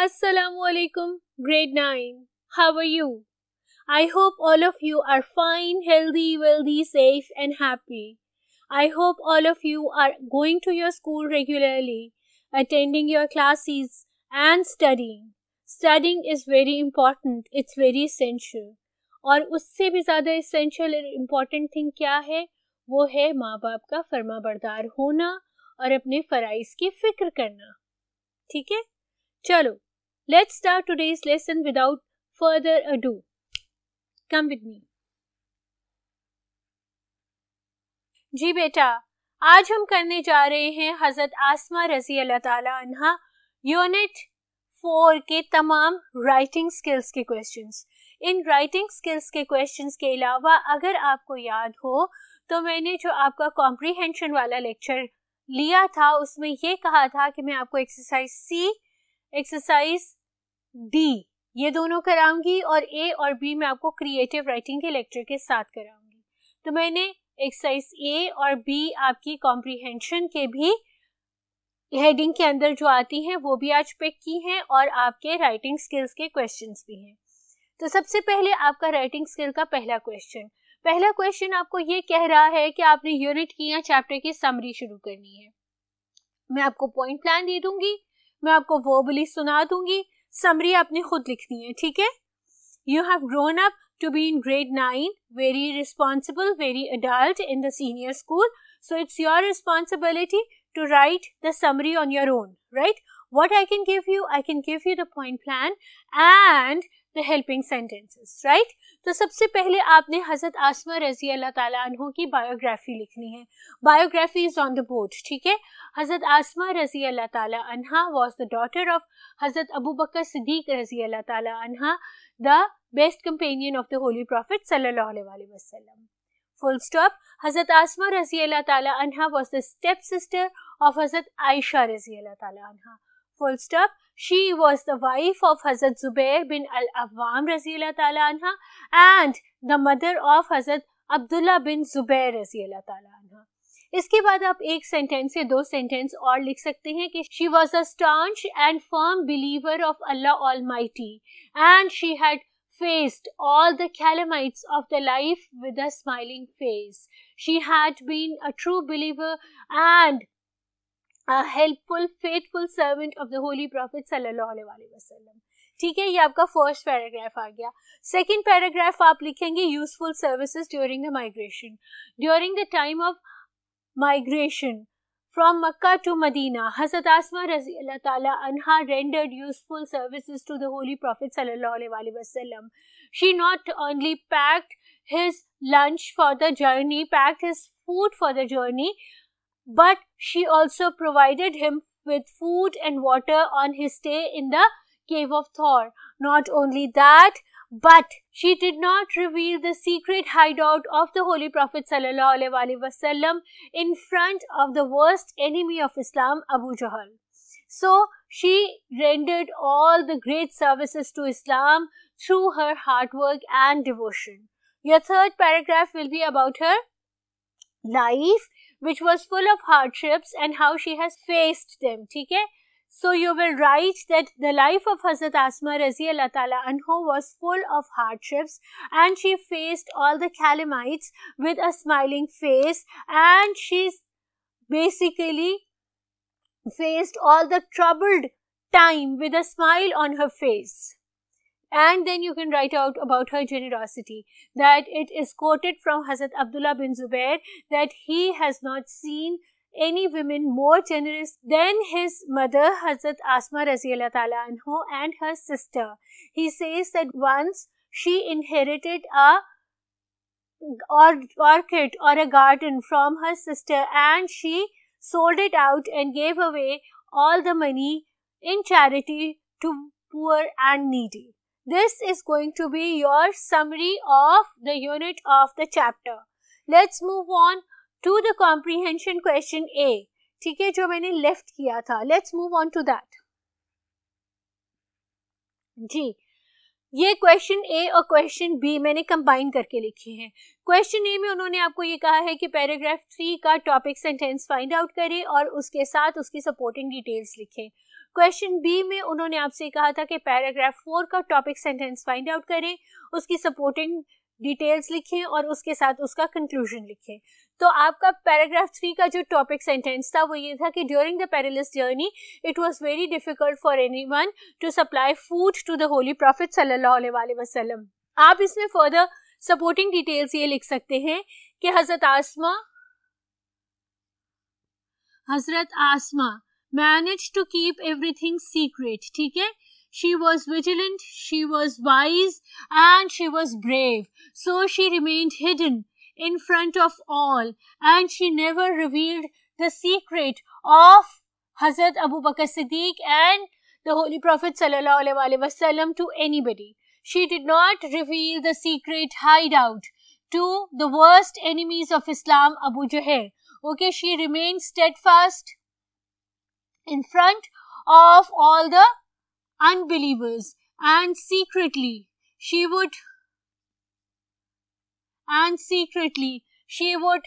Assalamu alaikum, grade 9. How are you? I hope all of you are fine, healthy, wealthy, safe, and happy. I hope all of you are going to your school regularly, attending your classes, and studying. Studying is very important, it's very essential. और उससे भी ज़्यादा essential important thing क्या है वो है माँ बाप का फर्मा बरदार होना और अपने फ़राइज की फिक्र करना ठीक है चलो let's start today's lesson without further ado come with me जी बेटा आज हम करने जा रहे हैं हजरत आसमा रजी अल्लाह तूनिट यूनिट फोर के तमाम राइटिंग स्किल्स के क्वेश्चंस इन राइटिंग स्किल्स के क्वेश्चंस के अलावा अगर आपको याद हो तो मैंने जो आपका कॉम्प्रीहेंशन वाला लेक्चर लिया था उसमें ये कहा था कि मैं आपको एक्सरसाइज सी एक्सरसाइज डी ये दोनों कराऊंगी और ए और बी मैं आपको क्रिएटिव राइटिंग के लेक्चर के साथ कराऊंगी तो मैंने एक्सरसाइज ए और बी आपकी कॉम्प्रीहेंशन के भी हेडिंग के अंदर जो आती हैं वो भी आज पिक की हैं और आपके राइटिंग स्किल्स के क्वेश्चंस भी हैं तो सबसे पहले आपका राइटिंग स्किल का पहला क्वेश्चन पहला क्वेश्चन आपको ये कह रहा है कि आपने यूनिट की या चैप्टर की समरी शुरू करनी है मैं आपको पॉइंट प्लान दे दूंगी मैं आपको वर्बली सुना दूंगी समरी आपने खुद लिखनी है ठीक है you have grown up to be in grade nine very responsible very adult in the senior school so it's your responsibility to write the summary on your own right what I can give you I can give you the point plan and the helping sentences right तो सबसे पहले आपने हज़रत आसमा रजी Allah ताला तु की biography लिखनी है biography is on the board ठीक है हज़रत आसमा रजी अल्लाह ताला तहा वाज द डॉटर ऑफ हज़रत अबू बकर सिद्दीक रजी अल्लाह ताला तहा the best companion of the holy prophet सल्लल्लाहु वसल्लम फुल स्टॉप हजरत आसमा रजी अल्लाह ताला Raziallah was the step sister of हजरत आयशा रजी अल्लाह ताला Anha. Full stop She was the wife of Hazrat Zubair bin al-Awwam anha and the mother of Hazrat Abdullah bin Zubair anha. इसके बाद आप एक sentence या दो sentence और लिख सकते हैं कि she was a staunch and firm believer of Allah almighty and she had faced all the calamities of the life with a smiling face. She had been a true believer and a helpful faithful servant of the holy prophet sallallahu alaihi wasallam ठीक है ये आपका first paragraph आ गया second paragraph आप लिखेंगे useful services during the migration during the time of migration From Makkah to Madina, Hazrat Asma anha rendered useful services to the Holy Prophet wasallam. She not only packed his lunch for the journey, packed his food for the journey, but she also provided him with food and water on his stay in the cave of Thor. Not only that, but she did not reveal the secret hideout of the Holy Prophet in front of the worst enemy of Islam, Abu Jahl. So she rendered all the great services to Islam through her hard work and devotion. Your third paragraph will be about her life which was full of hardships and how she has faced them. Okay? So you will write that the life of Hazrat Asma Raziallah Ta'ala Anho was full of hardships and she faced all the Kalamites with a smiling face and she's basically faced all the troubled time with a smile on her face. And then you can write out about her generosity that it is quoted from Hazrat Abdullah bin Zubair that he has not seen any women more generous than his mother Hazrat Asma Raziallah Ta'ala anhu and her sister. He says that once she inherited a or orchid or a garden from her sister and she sold it out and gave away all the money in charity to poor and needy. This is going to be your summary of the unit of the chapter. Let's move on to the comprehension question A. ठीक है जो मैंने left किया था let's move on to that जी ये question ए और question B मैंने कंबाइन करके लिखे हैं क्वेश्चन ए में उन्होंने आपको ये कहा है कि पैराग्राफ थ्री का टॉपिक सेंटेंस फाइंड आउट करें और उसके साथ उसकी सपोर्टिंग डिटेल्स लिखें क्वेश्चन बी में उन्होंने आपसे कहा था कि पैराग्राफ फोर का टॉपिक सेंटेंस फाइंड आउट करें उसकी सपोर्टिंग डिटेल्स लिखें और उसके साथ उसका कंक्लूजन लिखें तो आपका पैराग्राफ थ्री का जो टॉपिक सेंटेंस था वो ये था कि during the perilous journey it was very difficult for anyone to supply food to the holy prophet सल्लल्लाहु वसल्लम आप इसमें फर्दर सपोर्टिंग डिटेल्स ये लिख सकते हैं कि हजरत आसमा हजरत आसमा Managed to keep everything secret. ठीक है she was vigilant, she was wise, and she was brave. So she remained hidden in front of all, and she never revealed the secret of Hazrat Abu Bakr Siddiq and the Holy Prophet wasallam to anybody. She did not reveal the secret hideout to the worst enemies of Islam, Abu Jahl. Okay, she remained steadfast in front of all the unbelievers and secretly she would and secretly she would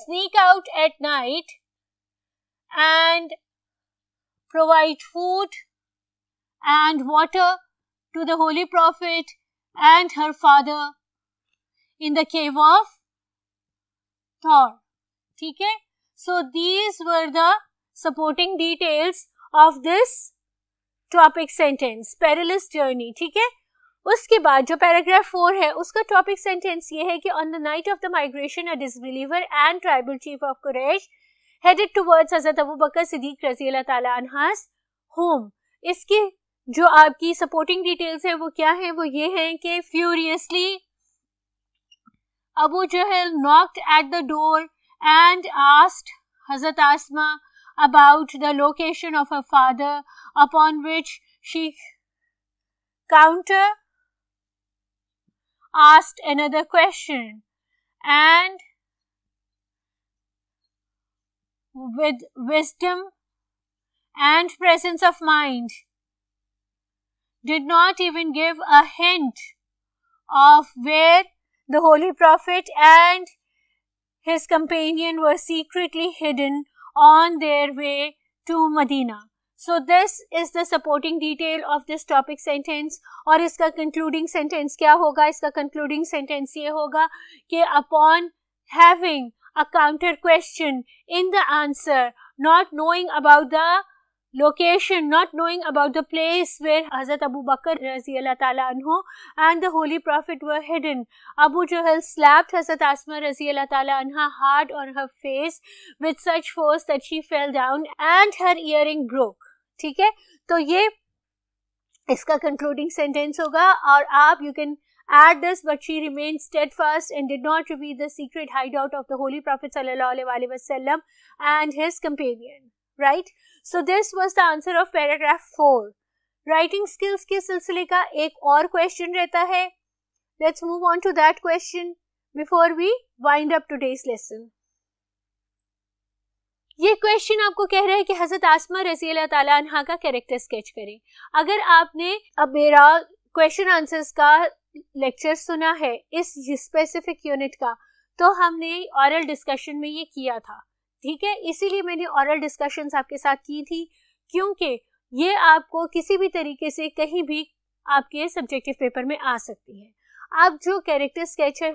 sneak out at night and provide food and water to the holy prophet and her father in the cave of Thor. Okay? So these were the supporting details of this topic sentence perilous journey ठीक है उसके बाद जो paragraph four है उसका topic sentence ये है कि on the night of the migration a disbeliever and tribal chief of Quraish headed towards हजरत अबू बकर सिद्दीक रजी अल्लाह ताला अनहास होम इसके जो आपकी सपोर्टिंग डिटेल्स है वो क्या है वो ये है कि furiously Abu Jahl knocked at the door and asked हजरत Asma about the location of her father, upon which she counter asked another question and with wisdom and presence of mind did not even give a hint of where the holy prophet and his companion were secretly hidden on their way to Medina. So this is the supporting detail of this topic sentence And its concluding sentence क्या होगा its concluding sentence ये hoga कि upon having a counter question in the answer not knowing about the location, not knowing about the place where Hazrat Abu Bakr anhu and the Holy Prophet were hidden. Abu Jahl slapped Hazrat Asma anha hard on her face with such force that she fell down and her earring broke. ठीक है तो ये इसका sentence. Sentence होगा और you can add this, but she remained steadfast and did not reveal the secret hideout of the Holy Prophet ﷺ and his companion. Right? So this was the answer of paragraph four writing skills के सिलसिले का एक और question रहता है let's move on to that question before we wind up today's lesson ये क्वेश्चन आपको कह रहा है कि हजरत आसमा रजी तला का कैरेक्टर स्केच करें अगर आपने अब मेरा क्वेश्चन आंसर्स का लेक्चर सुना है इस स्पेसिफिक यूनिट का तो हमने ऑरल डिस्कशन में ये किया था ठीक है इसीलिए मैंने ऑरल डिस्कशन आपके साथ की थी क्योंकि ये आपको किसी भी तरीके से कहीं भी आपके सब्जेक्टिव पेपर में आ सकती है आप जो कैरेक्टर स्केच है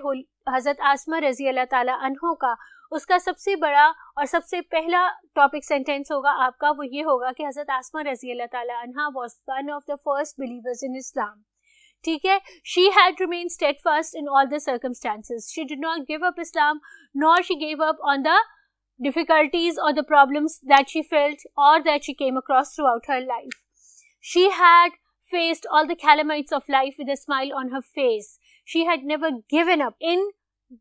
हज़रत आसमा रजी अल्लाह ताला अनहो का उसका सबसे बड़ा और सबसे पहला टॉपिक सेंटेंस होगा आपका वो ये होगा कि हज़रत आसमा रजी अल्लाह ताला अनहा was one of the first believers in Islam ठीक है she had remain steadfast in all the circumstances she did not give up Islam not she gave up on the difficulties or the problems that she felt or that she came across throughout her life. She had faced all the calamities of life with a smile on her face. She had never given up in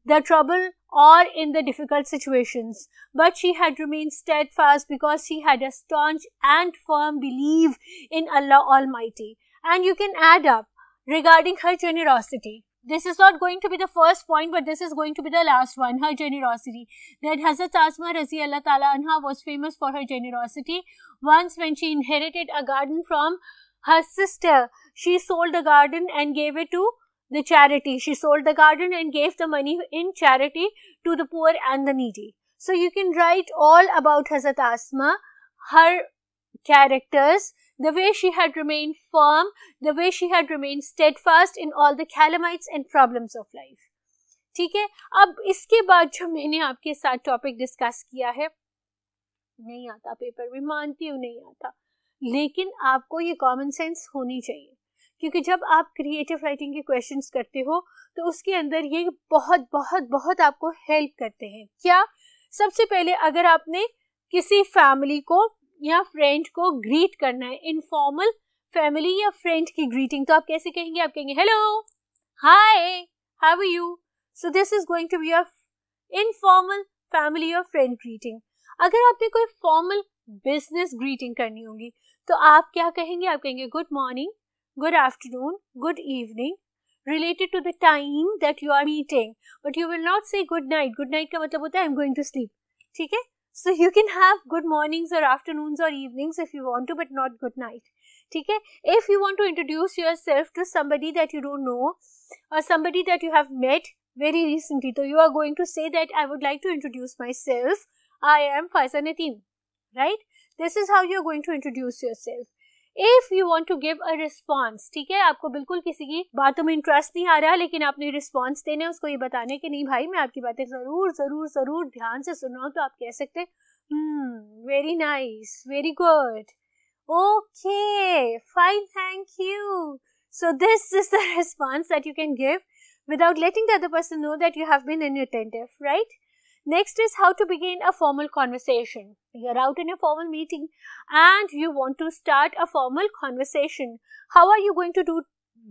the trouble or in the difficult situations, but she had remained steadfast because she had a staunch and firm belief in Allah Almighty. And you can add up regarding her generosity this is not going to be the first point, but this is going to be the last one, her generosity. That Hazrat Asma Razi Allah Ta'ala Anha was famous for her generosity. Once when she inherited a garden from her sister, she sold the garden and gave it to the charity. She sold the garden and gave the money in charity to the poor and the needy. So you can write all about Hazrat Asma, her characters, The way she had remained firm, the way she had remained steadfast in all the calamities and problems of life. ठीक है अब इसके बाद जो मैंने आपके साथ topic discuss किया है नहीं आता पेपर में मानती हूँ नहीं आता लेकिन आपको ये कॉमन सेंस होनी चाहिए क्योंकि जब आप क्रिएटिव राइटिंग के क्वेश्चंस करते हो तो उसके अंदर ये बहुत बहुत बहुत आपको हेल्प करते हैं क्या सबसे पहले अगर आपने किसी फैमिली को या फ्रेंड को ग्रीट करना है इनफॉर्मल फैमिली या फ्रेंड की ग्रीटिंग तो आप कैसे कहेंगे आप कहेंगे hello hi how are you so this is going to be your informal family और फ्रेंड ग्रीटिंग अगर आपने कोई फॉर्मल बिजनेस ग्रीटिंग करनी होगी तो आप क्या कहेंगे आप कहेंगे good morning good afternoon good evening related to the time that you are meeting but you will not say good night good night का मतलब होता है I am going to sleep ठीक है So you can have good mornings or afternoons or evenings if you want to, but not good night. Okay? If you want to introduce yourself to somebody that you don't know or somebody that you have met very recently, so you are going to say that I would like to introduce myself. I am Faisanatim. Right? This is how you're going to introduce yourself. If you want to give a response ठीक है आपको बिल्कुल किसी की बातों में interest नहीं आ रहा लेकिन आपने रिस्पॉन्स देने उसको ये बताने की नहीं भाई मैं आपकी बातें जरूर जरूर जरूर ध्यान से सुन रहा हूँ तो आप कह सकते very nice very good okay fine thank you so this is the response that you can give without letting the other person know that you have been inattentive, right? Next is how to begin a formal conversation. You're out in a formal meeting and you want to start a formal conversation. How are you going to do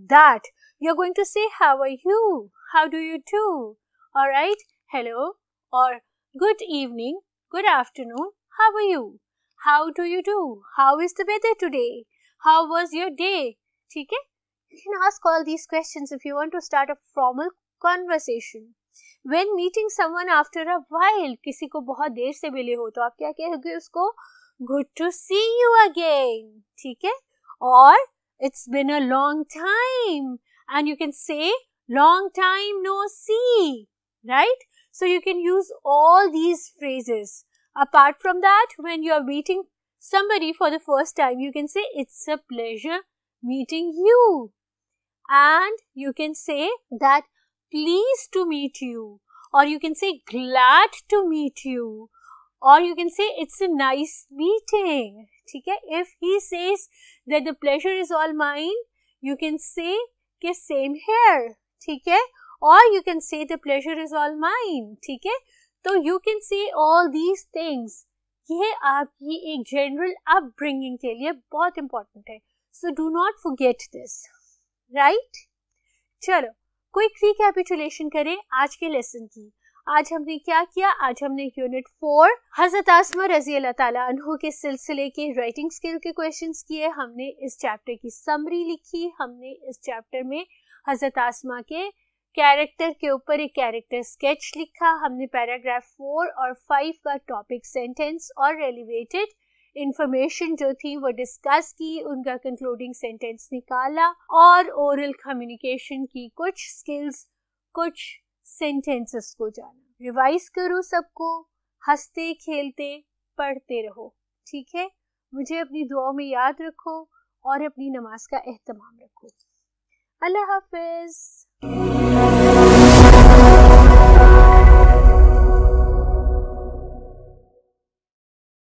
that? You're going to say, how are you? How do you do? Alright, hello or good evening, good afternoon, how are you? How do you do? How is the weather today? How was your day? Okay? You can ask all these questions if you want to start a formal conversation. When meeting someone after a while किसी को बहुत देर से मिले हो तो आप क्या कहोगे उसको good to see you again ठीक है और it's been a long time and you can say long time no see right so you can use all these phrases apart from that when you are meeting somebody for the first time you can say it's a pleasure meeting you and you can say that pleased to meet you, or you can say glad to meet you, or you can say it's a nice meeting. Okay? If he says that the pleasure is all mine, you can say ke same here. Okay? Or you can say the pleasure is all mine. Okay? So you can say all these things. ये आपकी एक general upbringing के लिए बहुत important है So do not forget this. Right? चलो quick recapitulation करें आज के लेसन की आज हमने क्या किया आज हमने यूनिट फोर हजरत आसमा रजी अल्लाह के सिलसिले के राइटिंग स्किल के क्वेश्चंस किए हमने इस चैप्टर की समरी लिखी हमने इस चैप्टर में हजरत आसमा के कैरेक्टर के ऊपर एक कैरेक्टर स्केच लिखा हमने पैराग्राफ फोर और फाइव का टॉपिक सेंटेंस और रेलिवेटेड इंफॉर्मेशन जो थी वो डिस्कस की उनका कंक्लूडिंग सेंटेंस निकाला और ओरल कम्युनिकेशन की कुछ स्किल्स कुछ सेंटेंसेस को जाना रिवाइज करो सबको हंसते खेलते पढ़ते रहो ठीक है मुझे अपनी दुआ में याद रखो और अपनी नमाज का अहतमाम रखो अल्लाह हाफिज़